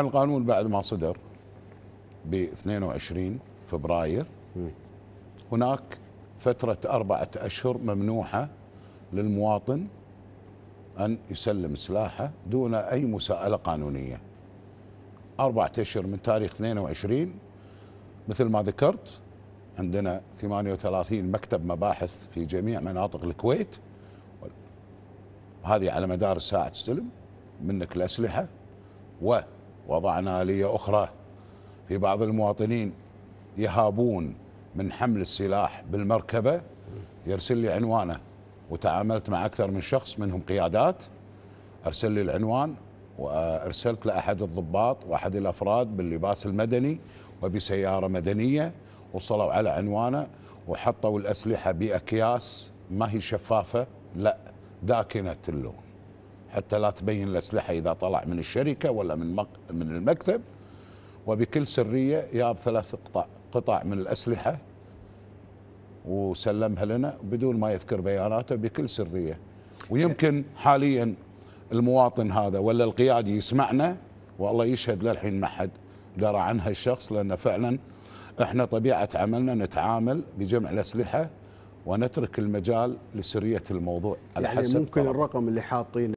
القانون بعد ما صدر ب 22 فبراير هناك فترة أربعة أشهر ممنوحة للمواطن أن يسلم سلاحه دون أي مساءلة قانونية أربعة أشهر من تاريخ 22 مثل ما ذكرت عندنا 38 مكتب مباحث في جميع مناطق الكويت هذه على مدار الساعة تستلم منك الأسلحة و وضعنا آلية أخرى في بعض المواطنين يهابون من حمل السلاح بالمركبة يرسل لي عنوانه وتعاملت مع أكثر من شخص منهم قيادات أرسل لي العنوان وأرسلت لأحد الضباط وأحد الأفراد باللباس المدني وبسيارة مدنية وصلوا على عنوانه وحطوا الأسلحة بأكياس ما هي شفافة لا داكنة اللون حتى لا تبين الأسلحة إذا طلع من الشركة ولا من, مق... من المكتب وبكل سرية جاب ثلاث قطع قطع من الأسلحة وسلمها لنا بدون ما يذكر بياناته بكل سرية ويمكن حاليا المواطن هذا ولا القيادي يسمعنا والله يشهد للحين ما حد درى عنها الشخص لأن فعلا احنا طبيعة عملنا نتعامل بجمع الأسلحة ونترك المجال لسرية الموضوع يعني على حسب ممكن طبعا. الرقم اللي حاطينه